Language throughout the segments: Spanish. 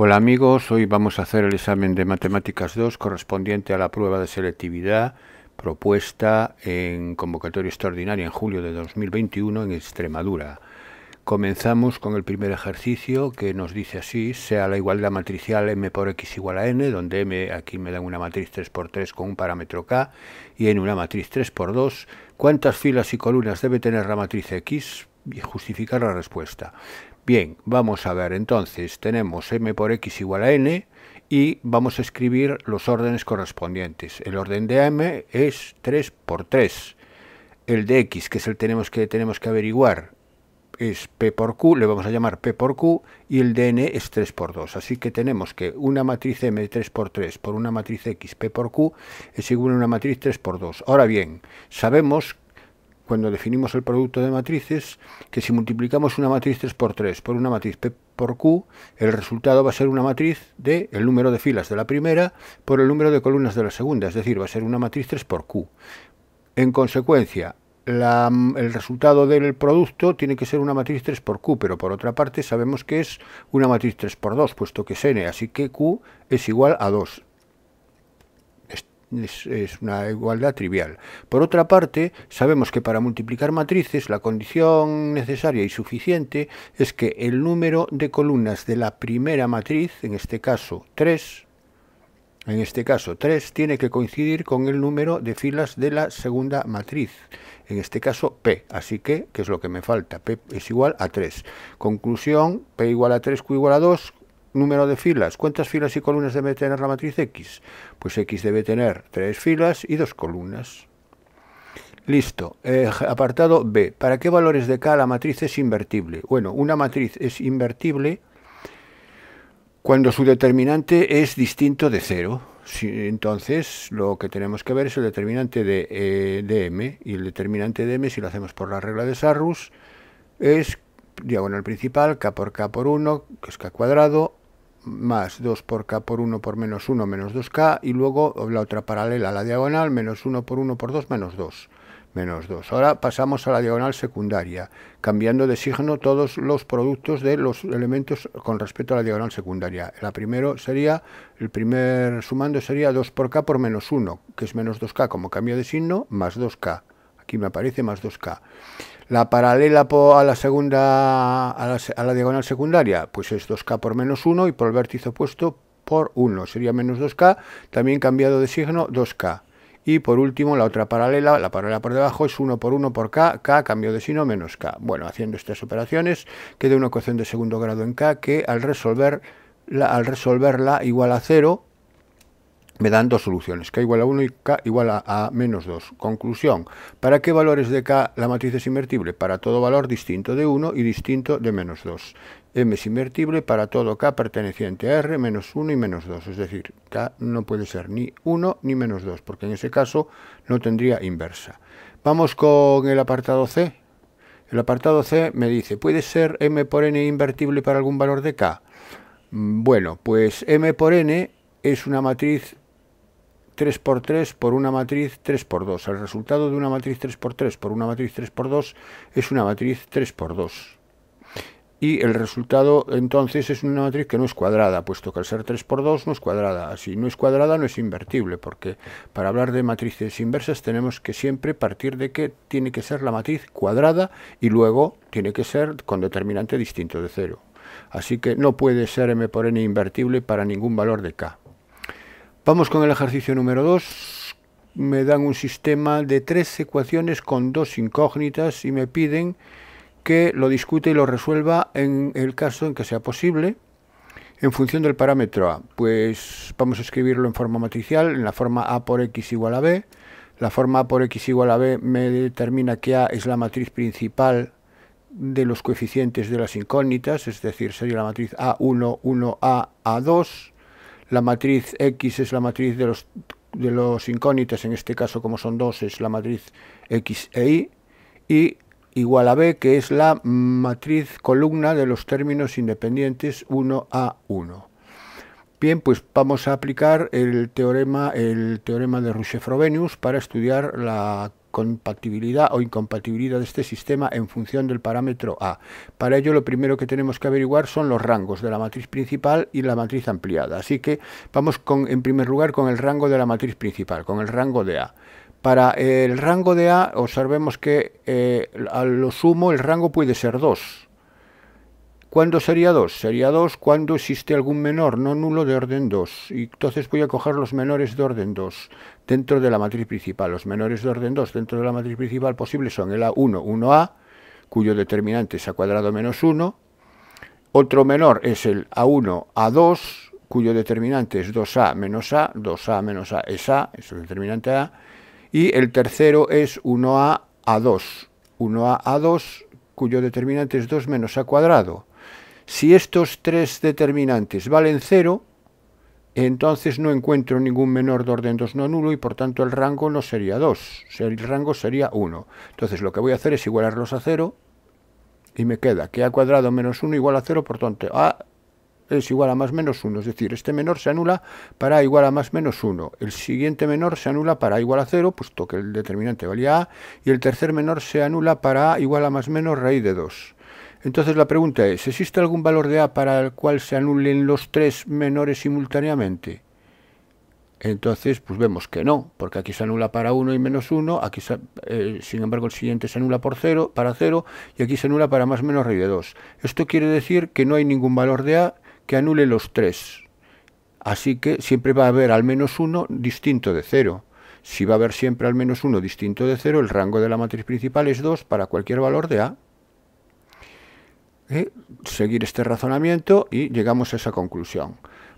Hola amigos, hoy vamos a hacer el examen de Matemáticas 2 correspondiente a la prueba de selectividad propuesta en convocatoria extraordinaria en julio de 2021 en Extremadura. Comenzamos con el primer ejercicio que nos dice así, sea la igualdad matricial m por x igual a n, donde m aquí me dan una matriz 3 por 3 con un parámetro k y en una matriz 3 por ¿cuántas filas y columnas debe tener la matriz x? y justificar la respuesta. Bien, vamos a ver, entonces tenemos m por x igual a n y vamos a escribir los órdenes correspondientes. El orden de m es 3 por 3. El de x, que es el tenemos que tenemos que averiguar, es p por q, le vamos a llamar p por q, y el de n es 3 por 2. Así que tenemos que una matriz m de 3 por 3 por una matriz x p por q es igual a una matriz 3 por 2. Ahora bien, sabemos que cuando definimos el producto de matrices, que si multiplicamos una matriz 3 por 3 por una matriz P por Q, el resultado va a ser una matriz de el número de filas de la primera por el número de columnas de la segunda, es decir, va a ser una matriz 3 por Q. En consecuencia, el resultado del producto tiene que ser una matriz 3 por Q, pero por otra parte sabemos que es una matriz 3 por 2, puesto que es N, así que Q es igual a 2. Es, una igualdad trivial. Por otra parte, sabemos que para multiplicar matrices la condición necesaria y suficiente es que el número de columnas de la primera matriz, en este caso 3, en este caso 3 tiene que coincidir con el número de filas de la segunda matriz, en este caso P, así que, ¿qué es lo que me falta? P es igual a 3. Conclusión, P igual a 3, Q igual a 2, número de filas. ¿Cuántas filas y columnas debe tener la matriz X? Pues X debe tener tres filas y dos columnas. Listo. Eh, apartado B. ¿Para qué valores de K la matriz es invertible? Bueno, una matriz es invertible cuando su determinante es distinto de cero. entonces, lo que tenemos que ver es el determinante de, eh, de M. Y el determinante de M, si lo hacemos por la regla de Sarrus, es diagonal principal, k por k por 1, que es k cuadrado, más 2 por k por 1 por menos 1 menos 2k, y luego la otra paralela a la diagonal, menos 1 por 1 por 2 menos 2 menos 2. Ahora pasamos a la diagonal secundaria, cambiando de signo todos los productos de los elementos con respecto a la diagonal secundaria. La primero sería, el primer sumando sería 2 por k por menos 1, que es menos 2k, como cambio de signo, más 2k. Aquí me aparece más 2k. La paralela a la segunda a la, diagonal secundaria, pues es 2k por menos 1 y por el vértice opuesto por 1, sería menos 2k, también cambiado de signo 2k. Y por último, la otra paralela, la paralela por debajo, es 1 por 1 por k, k cambio de signo menos k. Bueno, haciendo estas operaciones, queda una ecuación de segundo grado en k que al, resolver al resolverla igual a 0, me dan dos soluciones, k igual a 1 y k igual a, menos 2. Conclusión, ¿para qué valores de k la matriz es invertible? Para todo valor distinto de 1 y distinto de menos 2. m es invertible para todo k perteneciente a r, menos 1 y menos 2. Es decir, k no puede ser ni 1 ni menos 2, porque en ese caso no tendría inversa. Vamos con el apartado C. El apartado C me dice, ¿puede ser m por n invertible para algún valor de k? Mm, bueno, pues m por n es una matriz 3x3 por una matriz 3x2. El resultado de una matriz 3x3 por una matriz 3x2 es una matriz 3x2. Y el resultado entonces es una matriz que no es cuadrada, puesto que al ser 3x2 no es cuadrada. Así, no es cuadrada no es invertible, porque para hablar de matrices inversas tenemos que siempre partir de que tiene que ser la matriz cuadrada y luego tiene que ser con determinante distinto de cero. Así que no puede ser m por n invertible para ningún valor de k. Vamos con el ejercicio número 2. Me dan un sistema de tres ecuaciones con dos incógnitas y me piden que lo discute y lo resuelva en el caso en que sea posible en función del parámetro A. Pues vamos a escribirlo en forma matricial, en la forma A por X igual a B. La forma A por X igual a B me determina que A es la matriz principal de los coeficientes de las incógnitas, es decir, sería la matriz A1, 1A, A2 la matriz X es la matriz de los, de los incógnitas, en este caso como son dos, es la matriz X e Y, y igual a B, que es la matriz columna de los términos independientes 1 a 1. Bien, pues vamos a aplicar el teorema, el teorema de rousseff frobenius para estudiar la compatibilidad o incompatibilidad de este sistema en función del parámetro A. Para ello lo primero que tenemos que averiguar son los rangos de la matriz principal y la matriz ampliada. Así que vamos en primer lugar con el rango de la matriz principal, con el rango de A. Para eh, el rango de A observemos que eh, a lo sumo el rango puede ser 2, ¿Cuándo sería 2? Sería 2 cuando existe algún menor no nulo de orden 2. Y entonces voy a coger los menores de orden 2 dentro de la matriz principal. Los menores de orden 2 dentro de la matriz principal posibles son el A1, 1A, cuyo determinante es A cuadrado menos 1. Otro menor es el A1, A2, cuyo determinante es 2A menos A, 2A menos A es A, es el determinante A. Y el tercero es 1A, A2, 1A, A2, cuyo determinante es 2 menos A cuadrado si estos tres determinantes valen 0, entonces no encuentro ningún menor de orden 2 no nulo y por tanto el rango no sería 2, el rango sería 1. Entonces lo que voy a hacer es igualarlos a 0 y me queda que a cuadrado menos 1 igual a 0, por tanto a es igual a más menos 1, es decir, este menor se anula para a igual a más menos 1, el siguiente menor se anula para a igual a 0, puesto que el determinante valía a, y el tercer menor se anula para a igual a más menos raíz de 2. Entonces la pregunta es, ¿existe algún valor de A para el cual se anulen los tres menores simultáneamente? Entonces, pues vemos que no, porque aquí se anula para 1 y menos 1, aquí eh, sin embargo el siguiente se anula por cero, para 0 y aquí se anula para más menos raíz de 2. Esto quiere decir que no hay ningún valor de A que anule los tres. Así que siempre va a haber al menos 1 distinto de 0. Si va a haber siempre al menos 1 distinto de 0, el rango de la matriz principal es 2 para cualquier valor de A. Eh, seguir este razonamiento y llegamos a esa conclusión.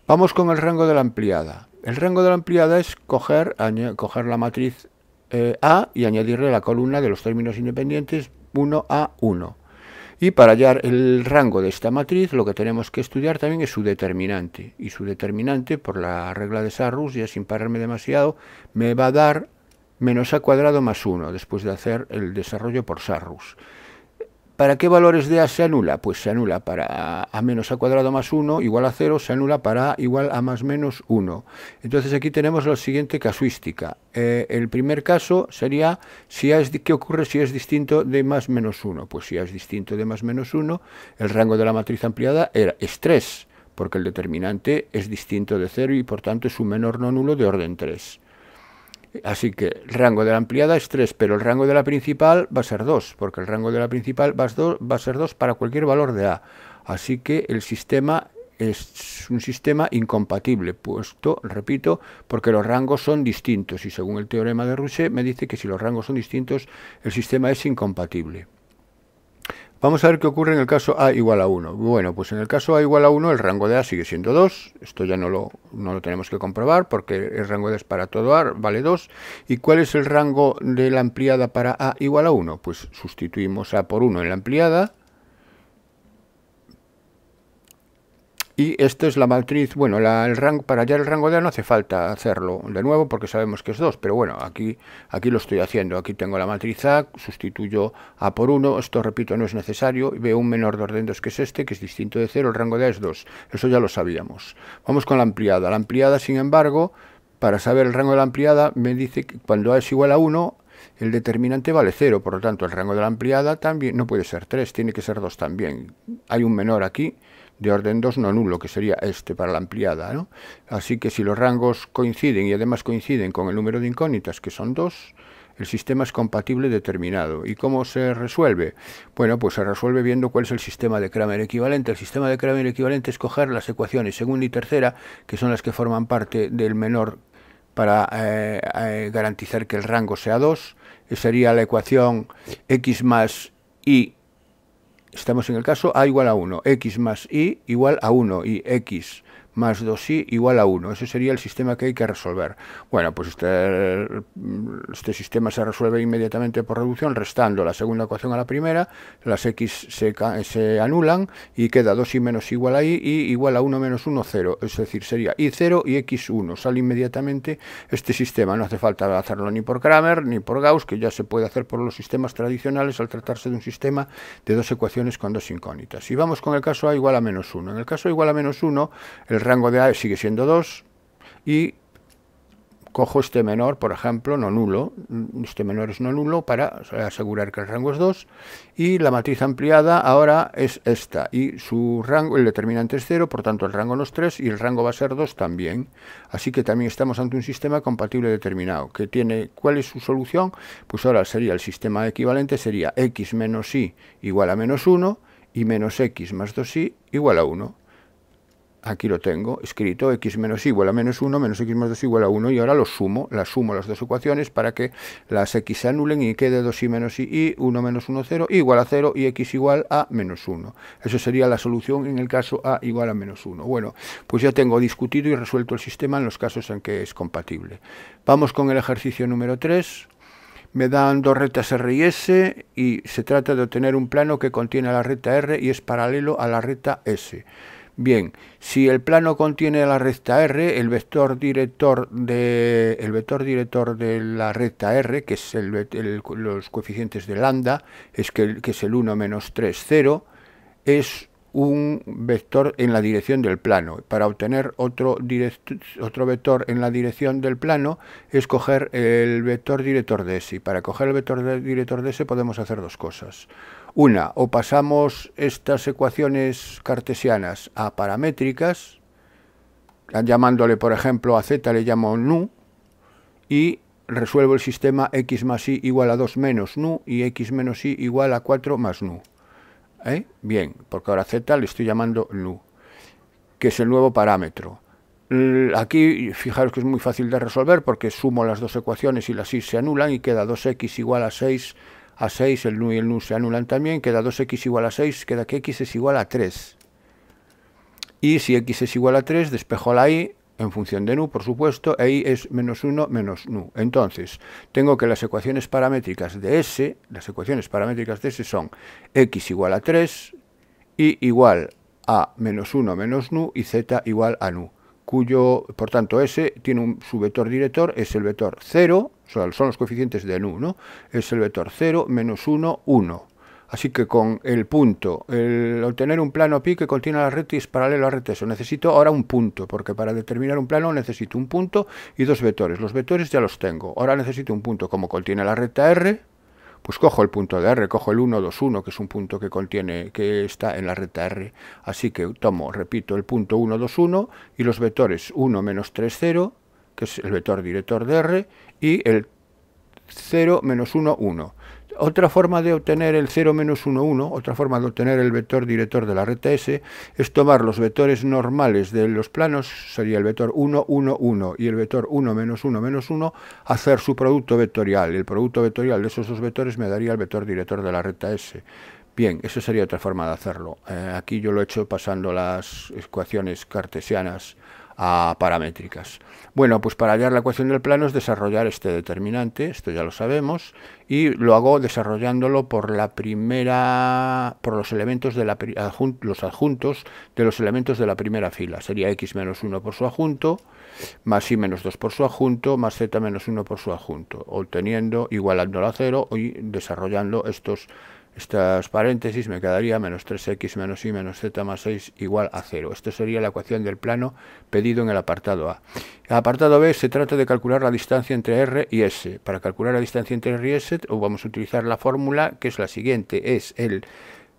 Vamos con el rango de la ampliada. El rango de la ampliada es coger, la matriz eh, A y añadirle la columna de los términos independientes 1 a 1. Y para hallar el rango de esta matriz lo que tenemos que estudiar también es su determinante. Y su determinante, por la regla de Sarrus, ya sin pararme demasiado, me va a dar menos a cuadrado más 1 después de hacer el desarrollo por Sarrus. ¿Para qué valores de A se anula? Pues se anula para A menos A cuadrado más 1 igual a 0, se anula para A igual a más menos 1. Entonces aquí tenemos la siguiente casuística. Eh, el primer caso sería, si ¿qué ocurre si es distinto de más menos 1? Pues si es distinto de más menos 1, el rango de la matriz ampliada era, es 3, porque el determinante es distinto de 0 y por tanto es un menor no nulo de orden 3. Así que el rango de la ampliada es 3, pero el rango de la principal va a ser 2, porque el rango de la principal va a ser 2 para cualquier valor de A. Así que el sistema es un sistema incompatible, puesto, repito, porque los rangos son distintos y según el teorema de Rousseau me dice que si los rangos son distintos, el sistema es incompatible. Vamos a ver qué ocurre en el caso A igual a 1. Bueno, pues en el caso A igual a 1 el rango de A sigue siendo 2. Esto ya no lo, lo tenemos que comprobar porque el rango de A es para todo A, vale 2. ¿Y cuál es el rango de la ampliada para A igual a 1? Pues sustituimos A por 1 en la ampliada y esta es la matriz, bueno, el para hallar el rango de A no hace falta hacerlo de nuevo porque sabemos que es 2, pero bueno, aquí, aquí lo estoy haciendo, aquí tengo la matriz A, sustituyo A por 1, esto repito no es necesario, veo un menor de orden 2 que es este, que es distinto de 0, el rango de A es 2, eso ya lo sabíamos. Vamos con la ampliada, la ampliada sin embargo, para saber el rango de la ampliada me dice que cuando A es igual a 1, el determinante vale 0, por lo tanto el rango de la ampliada también no puede ser 3, tiene que ser 2 también. Hay un menor aquí de orden 2 no nulo, que sería este para la ampliada. Así que si los rangos coinciden y además coinciden con el número de incógnitas, que son 2, el sistema es compatible determinado. ¿Y cómo se resuelve? Bueno, pues se resuelve viendo cuál es el sistema de Kramer equivalente. El sistema de Kramer equivalente es coger las ecuaciones segunda y tercera, que son las que forman parte del menor para eh, eh, garantizar que el rango sea 2. Sería la ecuación x más y estamos en el caso a igual a 1, x más y igual a 1 y x más 2i igual a 1. Ese sería el sistema que hay que resolver. Bueno, pues este, este, sistema se resuelve inmediatamente por reducción, restando la segunda ecuación a la primera, las x se, se anulan y queda 2i menos igual a i y igual a 1 menos 1, 0. Es decir, sería y 0 y x1. Sale inmediatamente este sistema. No hace falta hacerlo ni por Kramer ni por Gauss, que ya se puede hacer por los sistemas tradicionales al tratarse de un sistema de dos ecuaciones con dos incógnitas. Y vamos con el caso a igual a menos 1. En el caso a igual a menos 1, el el rango de A sigue siendo 2 y cojo este menor, por ejemplo, no nulo, este menor es no nulo para asegurar que el rango es 2 y la matriz ampliada ahora es esta y su rango, el determinante es 0, por tanto el rango no es 3 y el rango va a ser 2 también. Así que también estamos ante un sistema compatible determinado que tiene, ¿cuál es su solución? Pues ahora sería el sistema equivalente, sería x menos y igual a menos 1 y menos x más 2y igual a 1 aquí lo tengo, escrito x menos y igual a menos 1, menos x más 2 igual a 1, y ahora lo sumo, las sumo las dos ecuaciones para que las x se anulen y quede 2y menos y, y 1 menos 1, 0, igual a 0, y x igual a menos 1. Eso sería la solución en el caso a igual a menos 1. Bueno, pues ya tengo discutido y resuelto el sistema en los casos en que es compatible. Vamos con el ejercicio número 3 me dan dos rectas R y S y se trata de obtener un plano que contiene la recta R y es paralelo a la recta S. Bien, si el plano contiene la recta R, el vector director de, el vector director de la recta R, que es los coeficientes de lambda, es que, es el 1 menos 3, 0, es un vector en la dirección del plano. Para obtener otro, vector en la dirección del plano es coger el vector director de S. Y para coger el vector director de S podemos hacer dos cosas una, o pasamos estas ecuaciones cartesianas a paramétricas, llamándole por ejemplo a z le llamo nu, y resuelvo el sistema x más y igual a 2 menos nu y x menos y igual a 4 más nu. ¿Eh? Bien, porque ahora z le estoy llamando nu, que es el nuevo parámetro. Aquí, fijaros que es muy fácil de resolver porque sumo las dos ecuaciones y las y se anulan y queda 2x igual a 6 a 6, el nu y el nu se anulan también, queda 2x igual a 6, queda que x es igual a 3. Y si x es igual a 3, despejo la y en función de nu, por supuesto, e i es menos 1 menos nu. Entonces, tengo que las ecuaciones paramétricas de S, las ecuaciones paramétricas de S son x igual a 3, y igual a menos 1 menos nu y z igual a nu, cuyo, por tanto, S tiene un, su vector director, es el vector 0, son los coeficientes de n ¿no? Es el vector 0, menos 1, 1. Así que con el punto, el obtener un plano pi que contiene la es paralelo a la eso necesito ahora un punto, porque para determinar un plano necesito un punto y dos vectores. Los vectores ya los tengo. Ahora necesito un punto. Como contiene la recta R, pues cojo el punto de R, cojo el 1, 2, 1, que es un punto que contiene, que está en la recta R. Así que tomo, repito, el punto 1, 2, 1 y los vectores 1, menos 3, 0 que es el vector director de R, y el 0 menos 1, 1. Otra forma de obtener el 0 menos 1, 1, otra forma de obtener el vector director de la recta S, es tomar los vectores normales de los planos, sería el vector 1, 1, 1 y el vector 1 menos 1 menos 1, hacer su producto vectorial. El producto vectorial de esos dos vectores me daría el vector director de la recta S. Bien, esa sería otra forma de hacerlo. Eh, aquí yo lo he hecho pasando las ecuaciones cartesianas a paramétricas. Bueno, pues para hallar la ecuación del plano es desarrollar este determinante, esto ya lo sabemos, y lo hago desarrollándolo por la primera, por los elementos de la, los adjuntos de los elementos de la primera fila. Sería x menos 1 por su adjunto, más y menos 2 por su adjunto, más z menos 1 por su adjunto, obteniendo, igualándolo a 0 y desarrollando estos estas paréntesis me quedaría menos 3x menos y menos z más 6 igual a 0. Esto sería la ecuación del plano pedido en el apartado A. apartado B se trata de calcular la distancia entre R y S. Para calcular la distancia entre R y S vamos a utilizar la fórmula que es la siguiente. Es el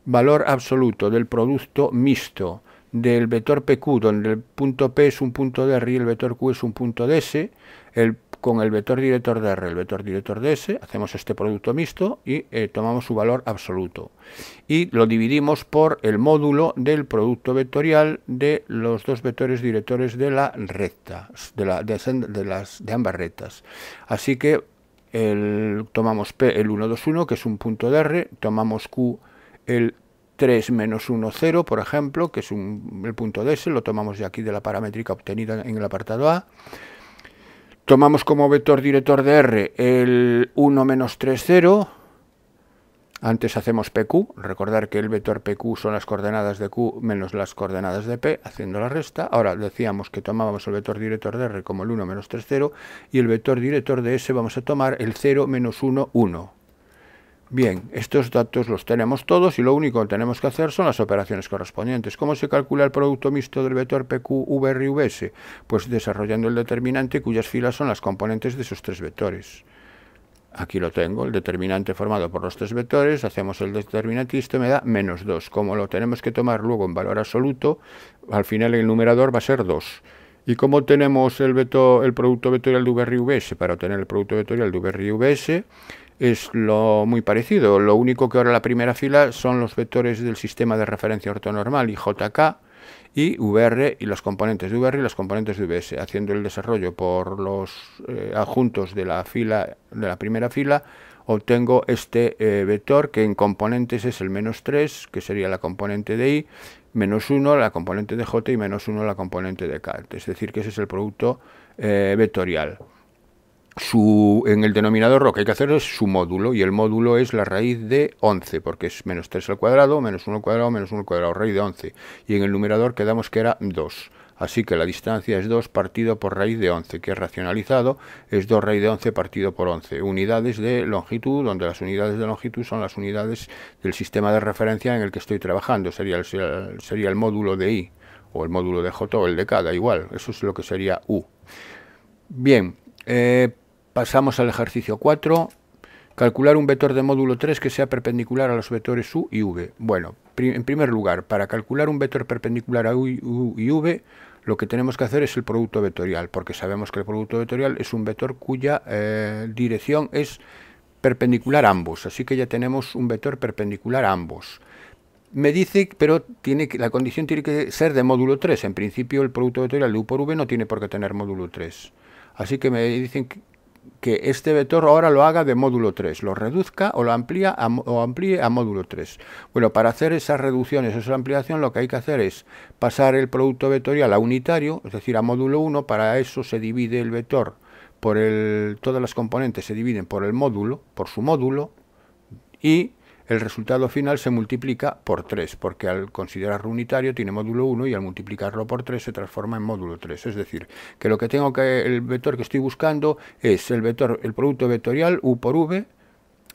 valor absoluto del producto mixto del vector PQ, donde el punto P es un punto de R y el vector Q es un punto de S. El con el vector director de R, el vector director de S, hacemos este producto mixto y eh, tomamos su valor absoluto. Y lo dividimos por el módulo del producto vectorial de los dos vectores directores de la recta, de, las, de ambas rectas. Así que tomamos P el 1, 2, 1, que es un punto de R, tomamos Q el 3 menos 1, 0, por ejemplo, que es un, el punto de S, lo tomamos de aquí de la paramétrica obtenida en el apartado A, Tomamos como vector director de R el 1 menos 3, 0. Antes hacemos PQ. Recordar que el vector PQ son las coordenadas de Q menos las coordenadas de P, haciendo la resta. Ahora decíamos que tomábamos el vector director de R como el 1 menos 3, 0. Y el vector director de S vamos a tomar el 0 menos 1, 1. Bien, estos datos los tenemos todos y lo único que tenemos que hacer son las operaciones correspondientes. ¿Cómo se calcula el producto mixto del vector PQ, VR y VS? Pues desarrollando el determinante cuyas filas son las componentes de esos tres vectores. Aquí lo tengo, el determinante formado por los tres vectores, hacemos el determinante y esto me da menos 2. Como lo tenemos que tomar luego en valor absoluto, al final el numerador va a ser 2. ¿Y como tenemos el, producto vectorial de Vs? Para obtener el producto vectorial de Vs es lo muy parecido. Lo único que ahora la primera fila son los vectores del sistema de referencia ortonormal y JK y VR y los componentes de VR y los componentes de VS, haciendo el desarrollo por los eh, adjuntos de la fila de la primera fila obtengo este eh, vector que en componentes es el menos 3, que sería la componente de i, menos 1 la componente de j y menos 1 la componente de k. Es decir, que ese es el producto eh, vectorial. Su, en el denominador lo que hay que hacer es su módulo, y el módulo es la raíz de 11, porque es menos 3 al cuadrado, menos 1 al cuadrado, menos 1 al cuadrado, raíz de 11. Y en el numerador quedamos que era 2. Así que la distancia es 2 partido por raíz de 11, que es racionalizado es 2 raíz de 11 partido por 11. Unidades de longitud, donde las unidades de longitud son las unidades del sistema de referencia en el que estoy trabajando. Sería el, sería el módulo de I, o el módulo de J, o el de cada, igual. Eso es lo que sería U. Bien, eh, pasamos al ejercicio 4. Calcular un vector de módulo 3 que sea perpendicular a los vectores u y v. Bueno, en primer lugar, para calcular un vector perpendicular a u y v, lo que tenemos que hacer es el producto vectorial, porque sabemos que el producto vectorial es un vector cuya eh, dirección es perpendicular a ambos, así que ya tenemos un vector perpendicular a ambos. Me dice, pero tiene que, la condición tiene que ser de módulo 3, en principio el producto vectorial de u por v no tiene por qué tener módulo 3. Así que me dicen que este vector ahora lo haga de módulo 3, lo reduzca o lo o amplíe a módulo 3. Bueno, para hacer esas reducciones, esa ampliación, lo que hay que hacer es pasar el producto vectorial a unitario, es decir, a módulo 1, para eso se divide el vector por el, todas las componentes se dividen por el módulo, por su módulo, y el resultado final se multiplica por 3, porque al considerarlo unitario tiene módulo 1 y al multiplicarlo por 3 se transforma en módulo 3. Es decir, que lo que tengo que, el vector que estoy buscando es el vector, el producto vectorial u por v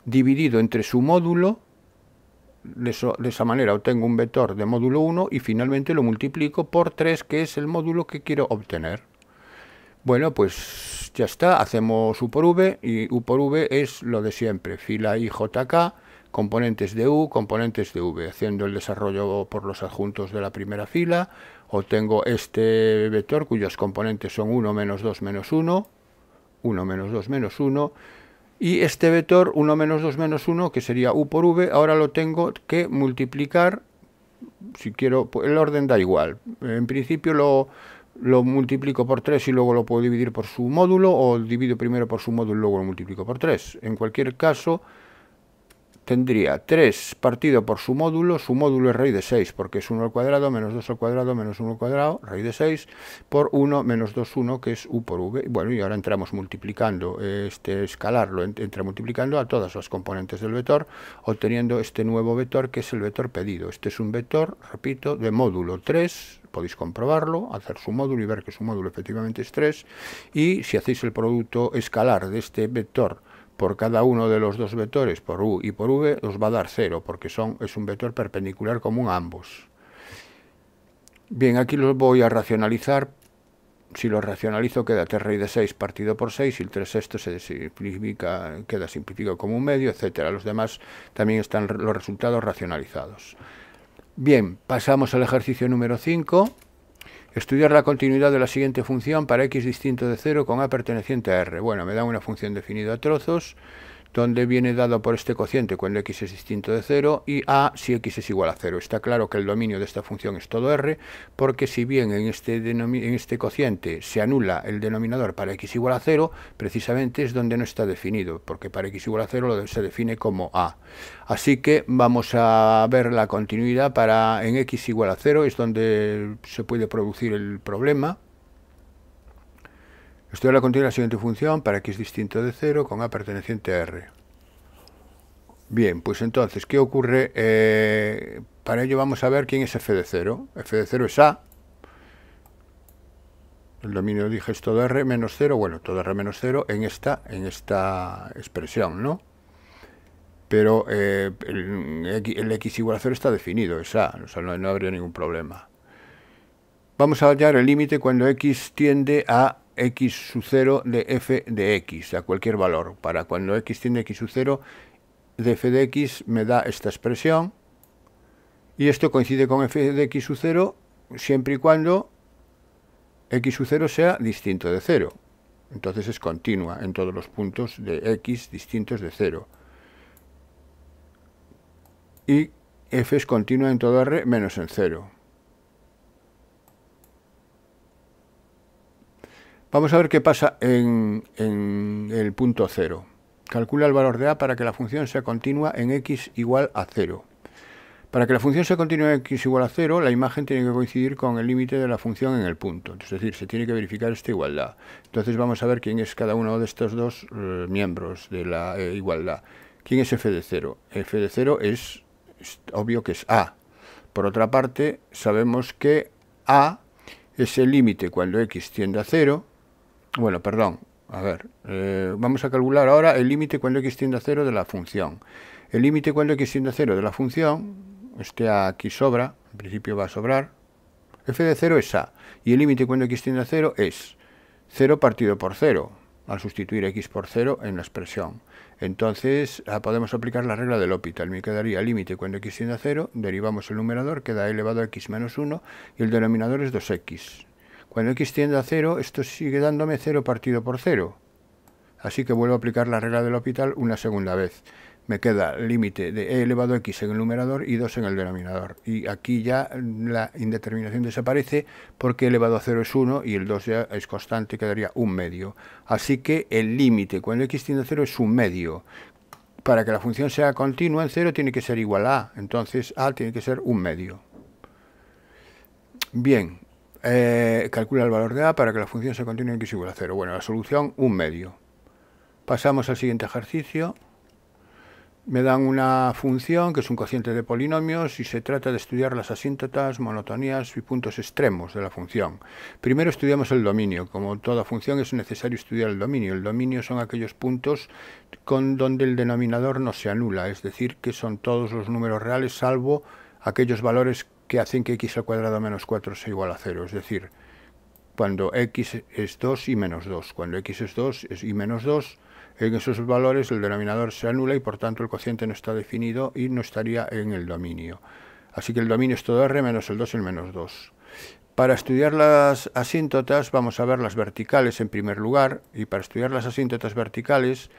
dividido entre su módulo, de, esa manera obtengo un vector de módulo 1 y finalmente lo multiplico por 3, que es el módulo que quiero obtener. Bueno, pues ya está, hacemos u por v y u por v es lo de siempre, fila i, j, k, componentes de U, componentes de V, haciendo el desarrollo por los adjuntos de la primera fila, obtengo este vector cuyos componentes son 1 menos 2 menos 1, 1 menos 2 menos 1, y este vector 1 menos 2 menos 1, que sería U por V, ahora lo tengo que multiplicar, si quiero, pues, el orden da igual, en principio lo, lo multiplico por 3 y luego lo puedo dividir por su módulo, o divido primero por su módulo y luego lo multiplico por 3. En cualquier caso, tendría 3 partido por su módulo, su módulo es raíz de 6, porque es 1 al cuadrado menos 2 al cuadrado menos 1 al cuadrado, raíz de 6, por 1 menos 2, 1, que es u por v. Bueno, y ahora entramos multiplicando, eh, este escalarlo, entra multiplicando a todas las componentes del vector, obteniendo este nuevo vector, que es el vector pedido. Este es un vector, repito, de módulo 3, podéis comprobarlo, hacer su módulo y ver que su módulo efectivamente es 3, y si hacéis el producto escalar de este vector por cada uno de los dos vectores, por u y por v, os va a dar 0, porque son, es un vector perpendicular común a ambos. Bien, aquí los voy a racionalizar. Si los racionalizo queda 3 raíz de 6 partido por 6 y el 3 sexto se simplifica, queda simplificado como un medio, etcétera. Los demás también están los resultados racionalizados. Bien, pasamos al ejercicio número 5. Estudiar la continuidad de la siguiente función para x distinto de 0 con a perteneciente a r. Bueno, me da una función definida a trozos donde viene dado por este cociente cuando x es distinto de 0 y a si x es igual a 0. Está claro que el dominio de esta función es todo r, porque si bien en este, en este cociente se anula el denominador para x igual a 0, precisamente es donde no está definido, porque para x igual a 0 se define como a. Así que vamos a ver la continuidad para en x igual a 0, es donde se puede producir el problema Usted la continuación la siguiente función para x distinto de 0 con a perteneciente a r. Bien, pues entonces, ¿qué ocurre? Eh, para ello vamos a ver quién es f de 0. f de 0 es a, el dominio dije es todo r menos 0, bueno, todo r menos 0 en esta, en esta expresión, ¿no? Pero eh, el, x igual a 0 está definido, es a, no, no habría ningún problema. Vamos a hallar el límite cuando x tiende a x sub 0 de f de x, a cualquier valor. Para cuando x tiene x sub 0, de f de x me da esta expresión. Y esto coincide con f de x sub 0 siempre y cuando x sub 0 sea distinto de 0. Entonces es continua en todos los puntos de x distintos de 0. Y f es continua en todo r menos en 0. Vamos a ver qué pasa en, el punto 0. Calcula el valor de a para que la función sea continua en x igual a 0. Para que la función sea continua en x igual a 0, la imagen tiene que coincidir con el límite de la función en el punto. Es decir, se tiene que verificar esta igualdad. Entonces vamos a ver quién es cada uno de estos dos eh, miembros de la eh, igualdad. ¿Quién es f de 0? f de 0 es, es obvio que es a. Por otra parte, sabemos que a es el límite cuando x tiende a 0 bueno, perdón, a ver, eh, vamos a calcular ahora el límite cuando x tiende a cero de la función. El límite cuando x tiende a cero de la función, este a aquí sobra, en principio va a sobrar, f de 0 es a, y el límite cuando x tiende a 0 es 0 partido por 0, al sustituir x por 0 en la expresión. Entonces ah, podemos aplicar la regla del L'Hopital. Me quedaría límite cuando x tiende a 0, derivamos el numerador, queda elevado a x menos 1 y el denominador es 2x. Cuando x tiende a 0, esto sigue dándome 0 partido por 0. Así que vuelvo a aplicar la regla del hospital una segunda vez. Me queda límite de e elevado a x en el numerador y 2 en el denominador. Y aquí ya la indeterminación desaparece porque e elevado a 0 es 1 y el 2 ya es constante, quedaría un medio. Así que el límite cuando x tiende a 0 es un medio. Para que la función sea continua en 0 tiene que ser igual a, entonces a tiene que ser un medio. Bien, eh, calcula el valor de A para que la función se continúe en X igual a 0. Bueno, la solución, un medio. Pasamos al siguiente ejercicio. Me dan una función que es un cociente de polinomios y se trata de estudiar las asíntotas, monotonías y puntos extremos de la función. Primero estudiamos el dominio. Como toda función es necesario estudiar el dominio. El dominio son aquellos puntos con donde el denominador no se anula, es decir, que son todos los números reales salvo aquellos valores que hacen que x al cuadrado menos 4 sea igual a 0. Es decir, cuando x es 2 y menos 2. Cuando x es 2 y menos 2, en esos valores el denominador se anula y por tanto el cociente no está definido y no estaría en el dominio. Así que el dominio es todo r menos el 2 y el menos 2. Para estudiar las asíntotas vamos a ver las verticales en primer lugar y para estudiar las asíntotas verticales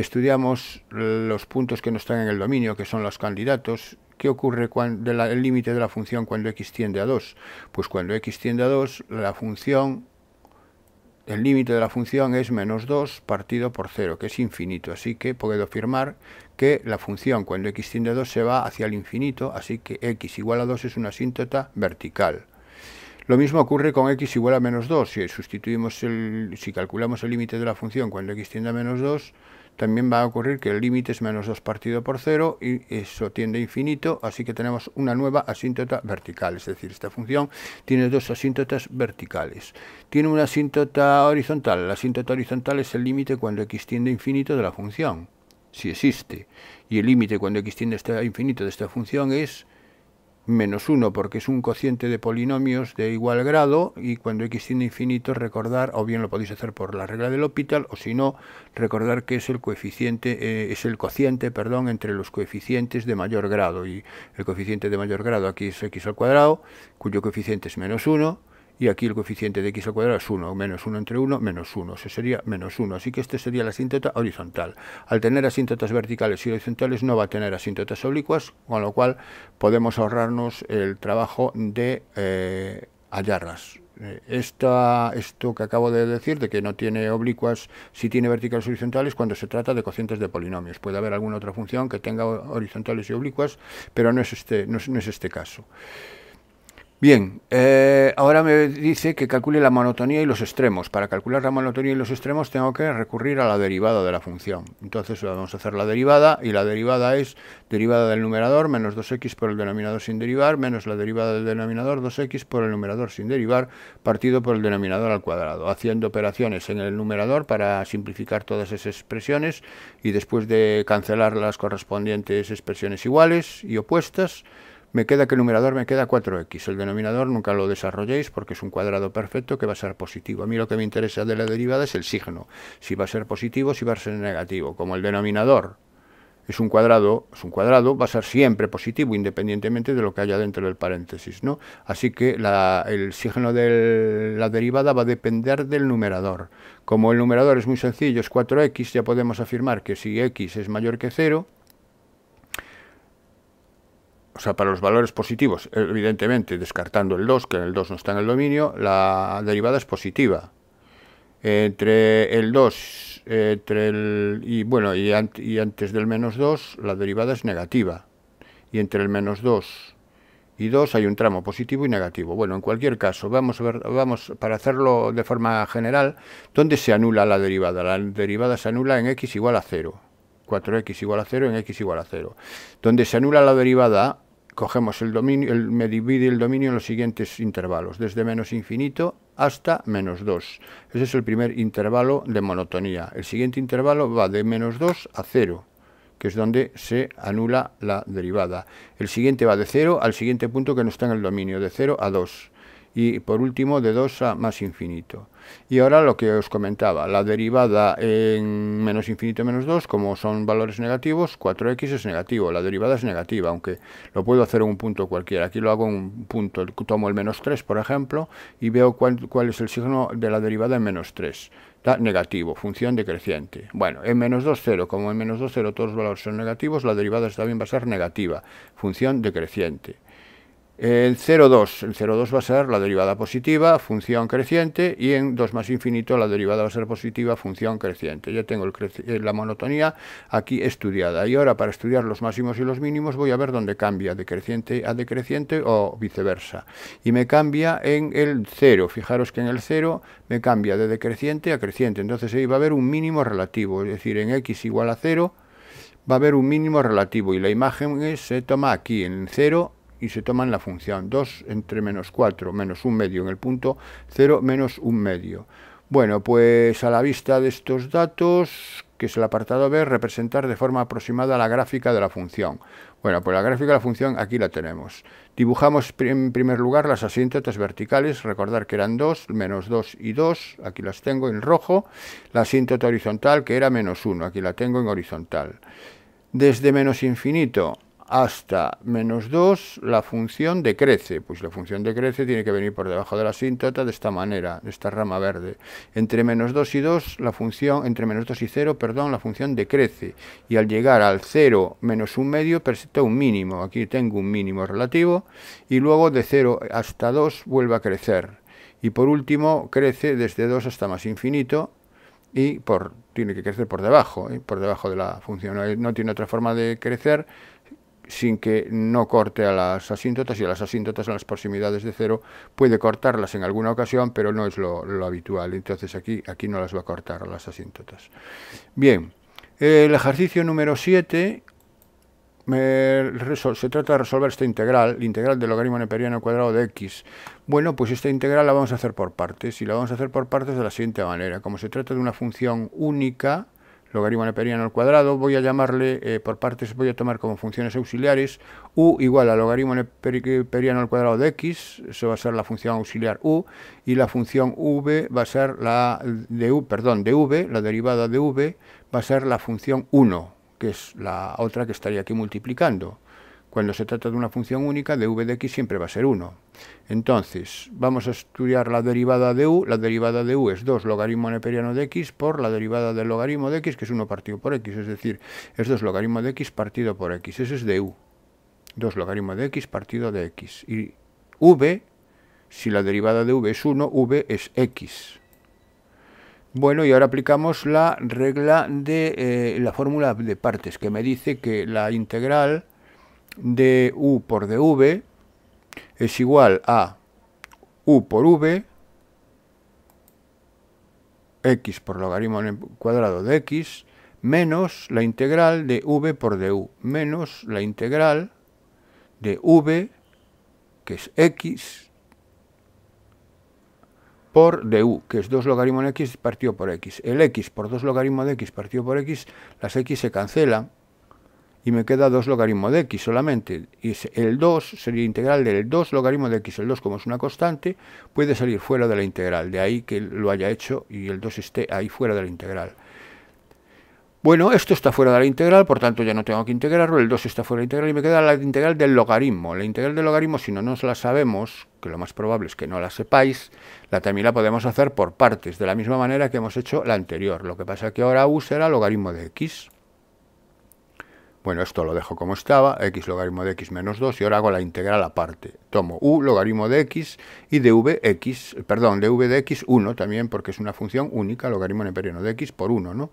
estudiamos los puntos que no están en el dominio, que son los candidatos. ¿Qué ocurre cuando el límite de la función cuando x tiende a 2? Pues cuando x tiende a 2, la función, el límite de la función es menos 2 partido por 0, que es infinito. Así que puedo afirmar que la función cuando x tiende a 2 se va hacia el infinito, así que x igual a 2 es una asíntota vertical. Lo mismo ocurre con x igual a menos 2. Si sustituimos el, si calculamos el límite de la función cuando x tiende a menos 2, también va a ocurrir que el límite es menos 2 partido por 0 y eso tiende a infinito, así que tenemos una nueva asíntota vertical, es decir, esta función tiene dos asíntotas verticales. Tiene una asíntota horizontal, la asíntota horizontal es el límite cuando x tiende a infinito de la función, si existe, y el límite cuando x tiende a este infinito de esta función es menos 1 porque es un cociente de polinomios de igual grado y cuando x tiene infinito recordar, o bien lo podéis hacer por la regla del Hospital o si no, recordar que es el coeficiente, eh, es el cociente, perdón, entre los coeficientes de mayor grado y el coeficiente de mayor grado aquí es x al cuadrado, cuyo coeficiente es menos 1 y aquí el coeficiente de x al cuadrado es 1, menos 1 entre 1, menos 1, eso sería menos 1, así que este sería la asíntota horizontal. Al tener asíntotas verticales y horizontales no va a tener asíntotas oblicuas, con lo cual podemos ahorrarnos el trabajo de eh, hallarlas. Eh, esto que acabo de decir, de que no tiene oblicuas, si tiene verticales horizontales cuando se trata de cocientes de polinomios. Puede haber alguna otra función que tenga horizontales y oblicuas, pero no es este, no es este caso. Bien, eh, ahora me dice que calcule la monotonía y los extremos. Para calcular la monotonía y los extremos tengo que recurrir a la derivada de la función. Entonces vamos a hacer la derivada y la derivada es derivada del numerador menos 2x por el denominador sin derivar menos la derivada del denominador 2x por el numerador sin derivar partido por el denominador al cuadrado. Haciendo operaciones en el numerador para simplificar todas esas expresiones y después de cancelar las correspondientes expresiones iguales y opuestas me queda que el numerador me queda 4x. El denominador nunca lo desarrolléis porque es un cuadrado perfecto que va a ser positivo. A mí lo que me interesa de la derivada es el signo. Si va a ser positivo, si va a ser negativo. Como el denominador es un cuadrado, es un cuadrado, va a ser siempre positivo independientemente de lo que haya dentro del paréntesis, ¿no? Así que el signo de la derivada va a depender del numerador. Como el numerador es muy sencillo, es 4x, ya podemos afirmar que si x es mayor que 0, o sea, para los valores positivos, evidentemente, descartando el 2, que en el 2 no está en el dominio, la derivada es positiva. Entre el 2 entre el, y, bueno, y, antes del menos 2, la derivada es negativa. Y entre el menos 2 y 2 hay un tramo positivo y negativo. Bueno, en cualquier caso, vamos, a ver, vamos para hacerlo de forma general, ¿dónde se anula la derivada? La derivada se anula en x igual a 0. 4x igual a 0 en x igual a 0. Donde se anula la derivada cogemos el dominio, el, me divide el dominio en los siguientes intervalos, desde menos infinito hasta menos 2. Ese es el primer intervalo de monotonía. El siguiente intervalo va de menos 2 a 0, que es donde se anula la derivada. El siguiente va de 0 al siguiente punto que no está en el dominio, de 0 a 2 y por último de 2 a más infinito. Y ahora lo que os comentaba, la derivada en menos infinito menos 2, como son valores negativos, 4x es negativo, la derivada es negativa, aunque lo puedo hacer en un punto cualquiera. Aquí lo hago en un punto, tomo el menos 3, por ejemplo, y veo cuál, cuál es el signo de la derivada en menos 3. Da negativo, función decreciente. Bueno, en menos 2, 0. Como en menos 2, 0 todos los valores son negativos, la derivada también va a ser negativa, función decreciente. El 0,2, el 0,2 va a ser la derivada positiva, función creciente, y en 2 más infinito la derivada va a ser positiva, función creciente. Ya tengo eh, la monotonía aquí estudiada. Y ahora para estudiar los máximos y los mínimos voy a ver dónde cambia de creciente a decreciente o viceversa. Y me cambia en el 0. Fijaros que en el 0 me cambia de decreciente a creciente. Entonces ahí va a haber un mínimo relativo, es decir, en x igual a 0 va a haber un mínimo relativo y la imagen se toma aquí en 0 y se toman la función 2 entre menos 4 menos un medio en el punto 0 menos un medio. Bueno, pues a la vista de estos datos, que es el apartado B, representar de forma aproximada la gráfica de la función. Bueno, pues la gráfica de la función aquí la tenemos. Dibujamos en primer lugar las asíntotas verticales, recordar que eran 2, menos 2 y 2, aquí las tengo en rojo. La asíntota horizontal que era menos 1, aquí la tengo en horizontal. Desde menos infinito hasta menos 2 la función decrece. Pues la función decrece tiene que venir por debajo de la asíntota de esta manera, de esta rama verde. Entre menos 2 y 2, la función, entre menos 2 y 0, perdón, la función decrece. Y al llegar al 0 menos un medio, presenta un mínimo. Aquí tengo un mínimo relativo. Y luego de 0 hasta 2 vuelve a crecer. Y por último, crece desde 2 hasta más infinito, y por, tiene que crecer por debajo, ¿eh? por debajo de la función. no, tiene otra forma de crecer sin que no corte a las asíntotas y a las asíntotas en las proximidades de cero puede cortarlas en alguna ocasión, pero no es lo, habitual. Entonces aquí, aquí no las va a cortar a las asíntotas. Bien, el ejercicio número 7 se trata de resolver esta integral, la integral del logaritmo neperiano cuadrado de x. Bueno, pues esta integral la vamos a hacer por partes y la vamos a hacer por partes de la siguiente manera. Como se trata de una función única, logaritmo neperiano al cuadrado, voy a llamarle eh, por partes, voy a tomar como funciones auxiliares u igual a logaritmo neperiano al cuadrado de x, eso va a ser la función auxiliar u, y la función v va a ser la de u, perdón, v, la derivada de v, va a ser la función 1, que es la otra que estaría aquí multiplicando. Cuando se trata de una función única, dv de x siempre va a ser 1. Entonces, vamos a estudiar la derivada de u. La derivada de u es 2 logaritmo neperiano de x por la derivada del logaritmo de x, que es 1 partido por x. Es decir, es 2 logaritmo de x partido por x. Ese es de 2 logaritmo de x partido de x. Y v, si la derivada de v es 1, v es x. Bueno, y ahora aplicamos la regla de eh, la fórmula de partes, que me dice que la integral u por dv es igual a u por v, x por logaritmo cuadrado de x, menos la integral de v por du, menos la integral de v, que es x, por du, que es 2 logaritmo de x partido por x. El x por 2 logaritmo de x partido por x, las x se cancelan, y me queda 2 logaritmo de x solamente. Y el 2 sería integral del 2 logaritmo de x. El 2, como es una constante, puede salir fuera de la integral. De ahí que lo haya hecho y el 2 esté ahí fuera de la integral. Bueno, esto está fuera de la integral, por tanto ya no tengo que integrarlo. El 2 está fuera de la integral y me queda la integral del logaritmo. La integral del logaritmo, si no nos la sabemos, que lo más probable es que no la sepáis, la también la podemos hacer por partes, de la misma manera que hemos hecho la anterior. Lo que pasa que ahora u será logaritmo de x. Bueno, esto lo dejo como estaba, x logaritmo de x menos 2, y ahora hago la integral aparte. Tomo u logaritmo de x y de v x, perdón, de v de x 1 también, porque es una función única, logaritmo neperiano de x por 1, ¿no?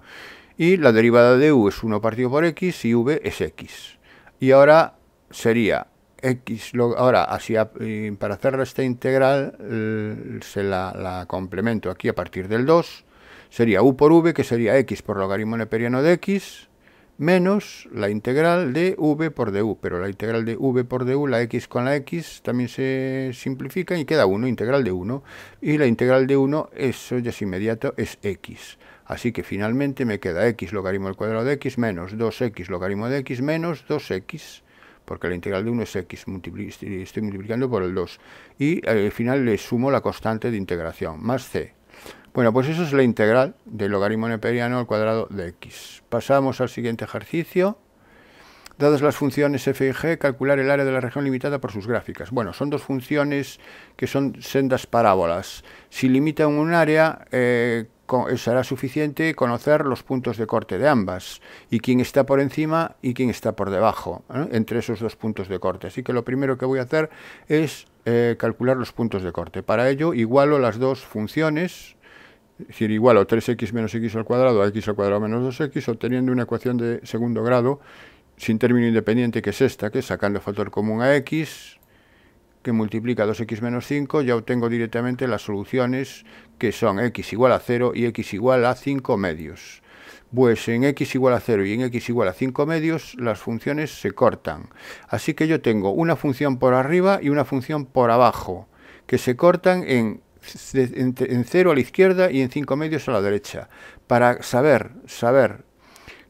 Y la derivada de u es 1 partido por x y v es x. Y ahora sería x, log ahora así para hacer esta integral se la, la complemento aquí a partir del 2, sería u por v, que sería x por logaritmo neperiano de x, menos la integral de v por du, pero la integral de v por du, la x con la x, también se simplifica y queda 1, integral de 1, y la integral de 1, eso ya es inmediato, es x. Así que finalmente me queda x logaritmo al cuadrado de x menos 2x logaritmo de x menos 2x, porque la integral de 1 es x, estoy multiplicando por el 2, y al final le sumo la constante de integración, más c. Bueno, pues eso es la integral del logaritmo neperiano al cuadrado de x. Pasamos al siguiente ejercicio. Dadas las funciones f y g, calcular el área de la región limitada por sus gráficas. Bueno, son dos funciones que son sendas parábolas. Si limitan un área, eh, eh, será suficiente conocer los puntos de corte de ambas y quién está por encima y quién está por debajo ¿eh? entre esos dos puntos de corte. Así que lo primero que voy a hacer es calcular los puntos de corte. Para ello, igualo las dos funciones es decir, igual o 3x menos x al cuadrado a x al cuadrado menos 2x, obteniendo una ecuación de segundo grado sin término independiente, que es esta, que sacando el factor común a x, que multiplica 2x menos 5, ya obtengo directamente las soluciones que son x igual a 0 y x igual a 5 medios. Pues en x igual a 0 y en x igual a 5 medios las funciones se cortan. Así que yo tengo una función por arriba y una función por abajo, que se cortan en en 0 a la izquierda y en cinco medios a la derecha, para saber, saber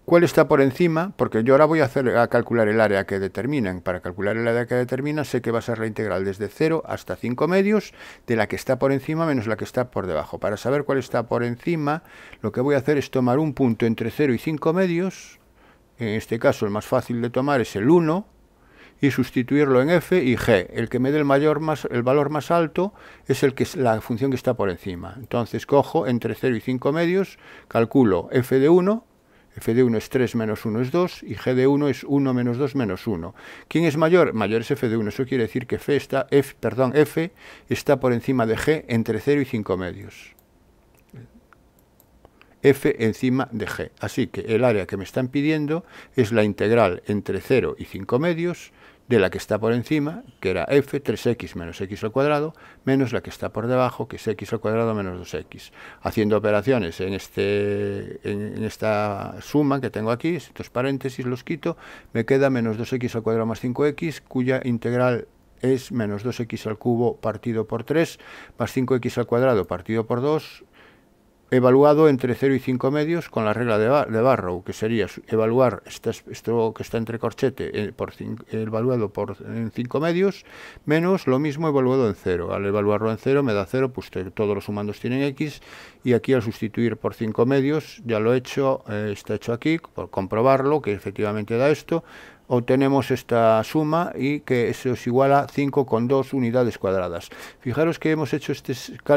cuál está por encima, porque yo ahora voy a, hacer, a calcular el área que determinan. Para calcular el área que determina sé que va a ser la integral desde 0 hasta 5 medios de la que está por encima menos la que está por debajo. Para saber cuál está por encima, lo que voy a hacer es tomar un punto entre 0 y 5 medios. En este caso el más fácil de tomar es el 1 y sustituirlo en f y g. El que me dé el, mayor más, el valor más alto es el que es la función que está por encima. Entonces cojo entre 0 y 5 medios, calculo f de 1, f de 1 es 3 menos 1 es 2 y g de 1 es 1 menos 2 menos 1. ¿Quién es mayor? Mayor es f de 1. Eso quiere decir que f está, f, perdón, f está por encima de g entre 0 y 5 medios. f encima de g. Así que el área que me están pidiendo es la integral entre 0 y 5 medios de la que está por encima, que era f, 3x menos x al cuadrado, menos la que está por debajo, que es x al cuadrado menos 2x. Haciendo operaciones en, este, en, esta suma que tengo aquí, estos paréntesis los quito, me queda menos 2x al cuadrado más 5x, cuya integral es menos 2x al cubo partido por 3, más 5x al cuadrado partido por 2, evaluado entre 0 y 5 medios con la regla de, Barrow, que sería evaluar este esto que está entre corchete eh, por evaluado por, en 5 medios, menos lo mismo evaluado en 0. Al evaluarlo en 0 me da 0, pues todos los sumandos tienen x, y aquí al sustituir por 5 medios, ya lo he hecho, eh, está hecho aquí, por comprobarlo, que efectivamente da esto, obtenemos esta suma y que se os iguala a 5,2 unidades cuadradas. Fijaros que hemos hecho este,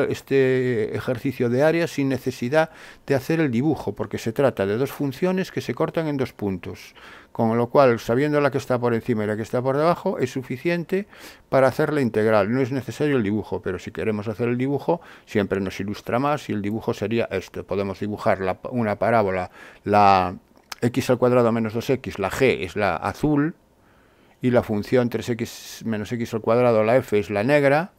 este ejercicio de área sin necesidad de hacer el dibujo, porque se trata de dos funciones que se cortan en dos puntos, con lo cual, sabiendo la que está por encima y la que está por debajo, es suficiente para hacer la integral. No es necesario el dibujo, pero si queremos hacer el dibujo, siempre nos ilustra más y el dibujo sería esto. Podemos dibujar una parábola, la x al cuadrado menos 2x, la g es la azul, y la función 3x menos x al cuadrado, la f, es la negra,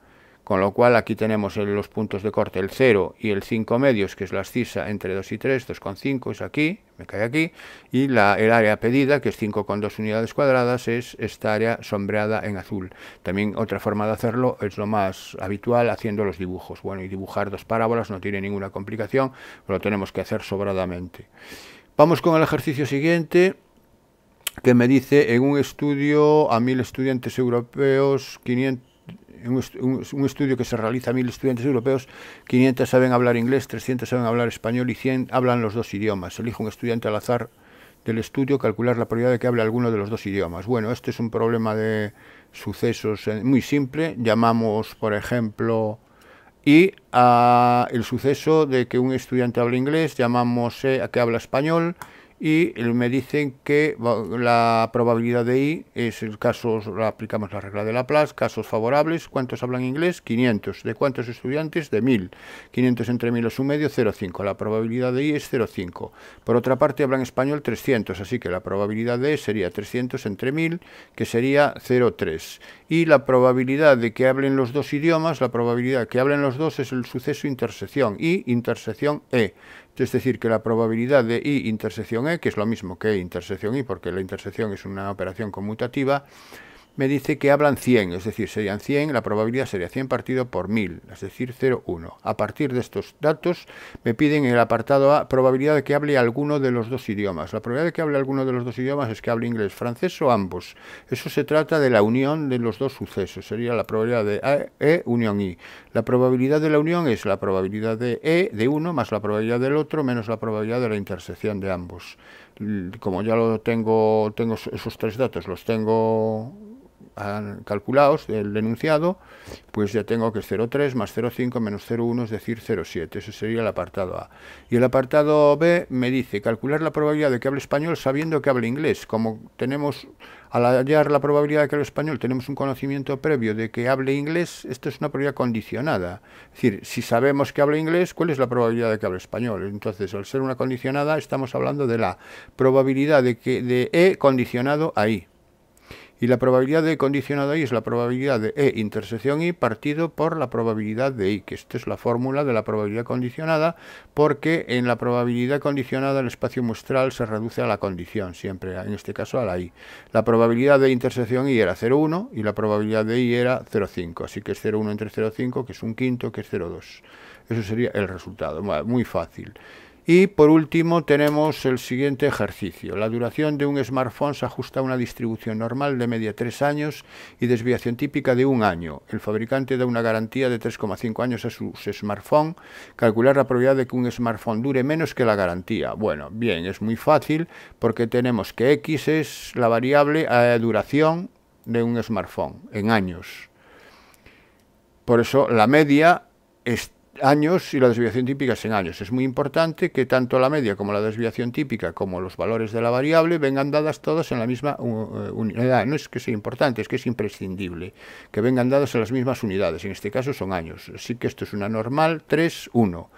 con lo cual aquí tenemos los puntos de corte el 0 y el 5 medios, que es la ascisa entre 2 y 3, 2,5 es aquí, me cae aquí, y la, el área pedida, que es 5,2 unidades cuadradas, es esta área sombreada en azul. También otra forma de hacerlo es lo más habitual haciendo los dibujos. Bueno, y dibujar dos parábolas no tiene ninguna complicación, pero lo tenemos que hacer sobradamente. Vamos con el ejercicio siguiente que me dice en un estudio a mil estudiantes europeos, un, estudio que se realiza a mil estudiantes europeos, 500 saben hablar inglés, 300 saben hablar español y 100 hablan los dos idiomas. Elijo un estudiante al azar del estudio, calcular la probabilidad de que hable alguno de los dos idiomas. Bueno, este es un problema de sucesos eh, muy simple. Llamamos, por ejemplo, y a ah, el suceso de que un estudiante habla inglés, llamamos a eh, que habla español, y me dicen que la probabilidad de I es el caso, aplicamos la regla de Laplace, casos favorables, ¿cuántos hablan inglés? 500. ¿De cuántos estudiantes? De 1000. 500 entre 1000 es un medio, 0,5. La probabilidad de I es 0,5. Por otra parte, hablan español 300, así que la probabilidad de E sería 300 entre 1000, que sería 0,3. Y la probabilidad de que hablen los dos idiomas, la probabilidad que hablen los dos es el suceso intersección, I intersección E. Es decir, que la probabilidad de I intersección E, que es lo mismo que E intersección I, porque la intersección es una operación conmutativa, me dice que hablan 100, es decir, serían 100, la probabilidad sería 100 partido por 1000, es decir, 0,1. A partir de estos datos me piden en el apartado A probabilidad de que hable alguno de los dos idiomas. La probabilidad de que hable alguno de los dos idiomas es que hable inglés, francés o ambos. Eso se trata de la unión de los dos sucesos, sería la probabilidad de A, E, unión I. La probabilidad de la unión es la probabilidad de E de uno más la probabilidad del otro menos la probabilidad de la intersección de ambos. Como ya lo tengo, tengo esos tres datos, los tengo calculados el enunciado, pues ya tengo que es 0,3 más 0,5 menos 0,1, es decir, 0,7. Ese sería el apartado A. Y el apartado B me dice calcular la probabilidad de que hable español sabiendo que hable inglés. Como tenemos, al hallar la probabilidad de que hable español, tenemos un conocimiento previo de que hable inglés, esto es una probabilidad condicionada. Es decir, si sabemos que habla inglés, ¿cuál es la probabilidad de que hable español? Entonces, al ser una condicionada, estamos hablando de la probabilidad de, que, de E condicionado a I. Y la probabilidad de condicionado I es la probabilidad de E intersección I partido por la probabilidad de I, que esta es la fórmula de la probabilidad condicionada, porque en la probabilidad condicionada el espacio muestral se reduce a la condición, siempre, en este caso a la I. La probabilidad de intersección I era 0,1 y la probabilidad de I era 0,5, así que es 0,1 entre 0,5, que es un quinto, que es 0,2. Eso sería el resultado, muy fácil. Y por último tenemos el siguiente ejercicio. La duración de un smartphone se ajusta a una distribución normal de media 3 años y desviación típica de un año. El fabricante da una garantía de 3,5 años a sus smartphone. Calcular la probabilidad de que un smartphone dure menos que la garantía. Bueno, bien, es muy fácil porque tenemos que X es la variable a eh, duración de un smartphone en años. Por eso la media es años y la desviación típica es en años. Es muy importante que tanto la media como la desviación típica, como los valores de la variable, vengan dadas todas en la misma eh, unidad. No es que sea importante, es que es imprescindible que vengan dadas en las mismas unidades. En este caso son años. Así que esto es una normal 3, 1.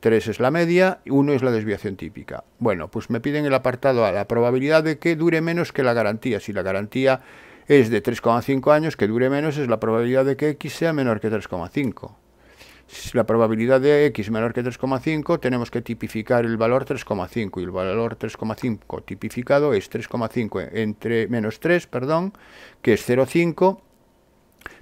3 es la media, 1 es la desviación típica. Bueno, pues me piden el apartado A, la probabilidad de que dure menos que la garantía. Si la garantía es de 3,5 años, que dure menos es la probabilidad de que X sea menor que 3,5 la probabilidad de x menor que 3,5, tenemos que tipificar el valor 3,5 y el valor 3,5 tipificado es 3,5 entre menos 3, perdón, que es 0,5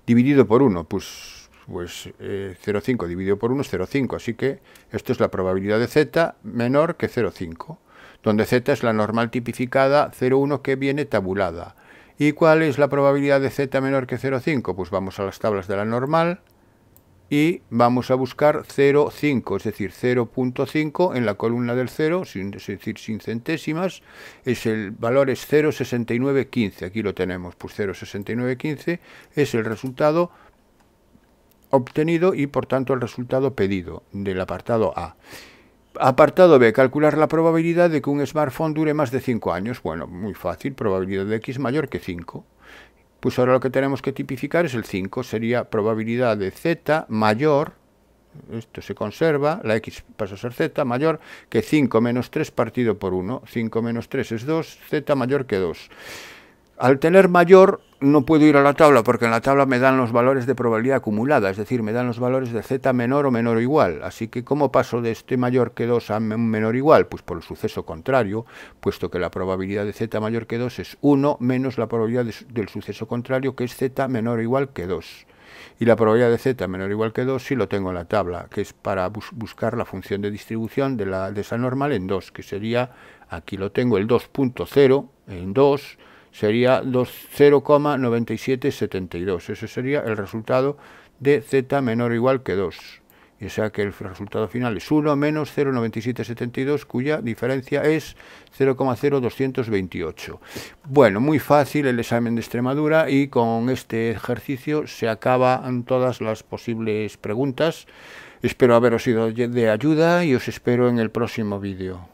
dividido por 1, pues, pues 0,5 eh, dividido por 1 es 0,5, así que esto es la probabilidad de z menor que 0,5, donde z es la normal tipificada 0,1 que viene tabulada. ¿Y cuál es la probabilidad de z menor que 0,5? Pues vamos a las tablas de la normal, y vamos a buscar 0,5, es decir, 0.5 en la columna del 0, sin, es decir, sin centésimas, es el valor es 0,6915, aquí lo tenemos, pues 0,6915 es el resultado obtenido y por tanto el resultado pedido del apartado A. Apartado B, calcular la probabilidad de que un smartphone dure más de 5 años. Bueno, muy fácil, probabilidad de X mayor que 5. Pues ahora lo que tenemos que tipificar es el 5, sería probabilidad de z mayor, esto se conserva, la x pasa a ser z mayor que 5 menos 3 partido por 1, 5 menos 3 es 2, z mayor que 2. Al tener mayor no puedo ir a la tabla porque en la tabla me dan los valores de probabilidad acumulada, es decir, me dan los valores de z menor o menor o igual. Así que, ¿cómo paso de este mayor que 2 a un menor o igual? Pues por el suceso contrario, puesto que la probabilidad de z mayor que 2 es 1 menos la probabilidad del suceso contrario, que es z menor o igual que 2. Y la probabilidad de z menor o igual que 2 sí lo tengo en la tabla, que es para buscar la función de distribución de, la, de esa normal en 2, que sería, aquí lo tengo, el 2.0 en 2, sería 0,9772. Ese sería el resultado de z menor o igual que 2. Y o sea que el resultado final es 1 menos 0,9772, cuya diferencia es 0,0228. Bueno, muy fácil el examen de Extremadura y con este ejercicio se acaban todas las posibles preguntas. Espero haberos sido de ayuda y os espero en el próximo vídeo.